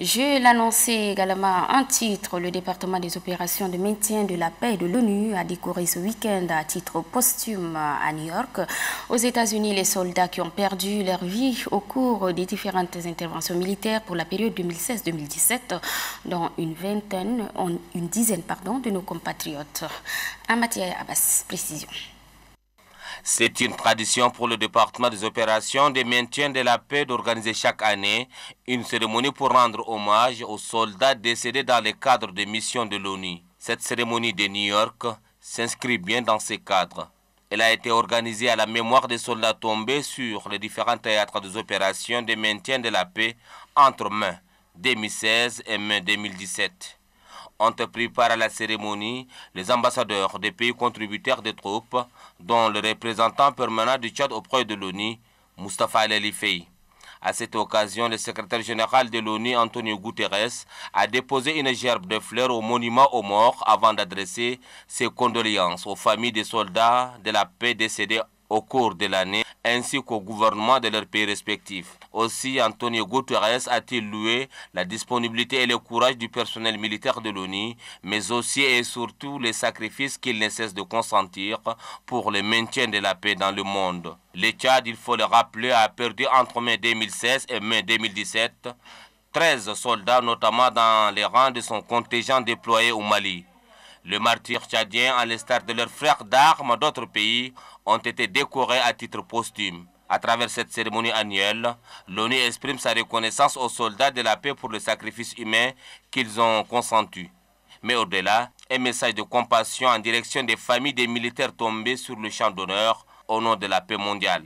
Je l'annonçais également en titre, le département des opérations de maintien de la paix de l'ONU a décoré ce week-end à titre posthume à New York. Aux États-Unis, les soldats qui ont perdu leur vie au cours des différentes interventions militaires pour la période 2016-2017, dont une vingtaine, une dizaine pardon, de nos compatriotes. Amatia Abbas, précision. C'est une tradition pour le département des opérations de maintien de la paix d'organiser chaque année une cérémonie pour rendre hommage aux soldats décédés dans le cadre des missions de l'ONU. Cette cérémonie de New York s'inscrit bien dans ces cadres. Elle a été organisée à la mémoire des soldats tombés sur les différents théâtres des opérations de maintien de la paix entre mai 2016 et mai 2017 entrepris par la cérémonie les ambassadeurs des pays contributeurs des troupes, dont le représentant permanent du Tchad auprès de l'ONU, Mustafa El À cette occasion, le secrétaire général de l'ONU, Antonio Guterres, a déposé une gerbe de fleurs au monument aux morts avant d'adresser ses condoléances aux familles des soldats de la paix décédés au cours de l'année ainsi qu'au gouvernement de leurs pays respectifs. Aussi, Antonio Guterres a-t-il loué la disponibilité et le courage du personnel militaire de l'ONU, mais aussi et surtout les sacrifices qu'il ne cesse de consentir pour le maintien de la paix dans le monde. Le Tchad, il faut le rappeler, a perdu entre mai 2016 et mai 2017 13 soldats, notamment dans les rangs de son contingent déployé au Mali. Les martyrs tchadiens, à l'instar de leurs frères d'armes d'autres pays, ont été décorés à titre posthume. À travers cette cérémonie annuelle, l'ONU exprime sa reconnaissance aux soldats de la paix pour le sacrifice humain qu'ils ont consentu. Mais au-delà, un message de compassion en direction des familles des militaires tombés sur le champ d'honneur au nom de la paix mondiale.